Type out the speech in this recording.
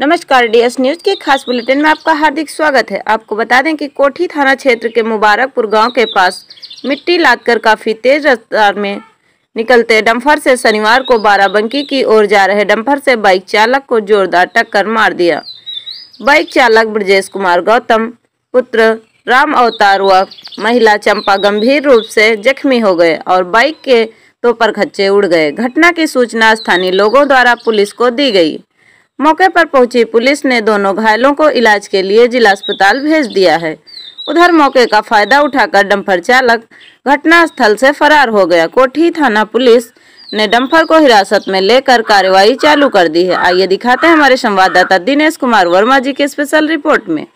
नमस्कार DS news के खास बुलेटिन में आपका हार्दिक स्वागत है आपको बता दें कि कोठी थाना क्षेत्र के मुबारकपुर गांव के पास मिट्टी लादकर काफी तेज रफ्तार में निकलते डंफर से शनिवार को बाराबंकी की ओर जा रहे डंफर से बाइक चालक को जोरदार टक्कर मार दिया बाइक चालक ब्रजेश कुमार गौतम पुत्र राम अवतार व महिला चंपा गंभीर रूप से जख्मी हो गए और बाइक के तो पर खच्चे उड़ गए घटना की सूचना स्थानीय लोगों द्वारा पुलिस को दी गई मौके पर पहुंची पुलिस ने दोनों घायलों को इलाज के लिए जिला अस्पताल भेज दिया है उधर मौके का फायदा उठाकर डंपर चालक घटनास्थल से फरार हो गया कोठी थाना पुलिस ने डंपर को हिरासत में लेकर कार्रवाई चालू कर दी है आइए दिखाते हैं हमारे संवाददाता दिनेश कुमार वर्मा जी की स्पेशल रिपोर्ट में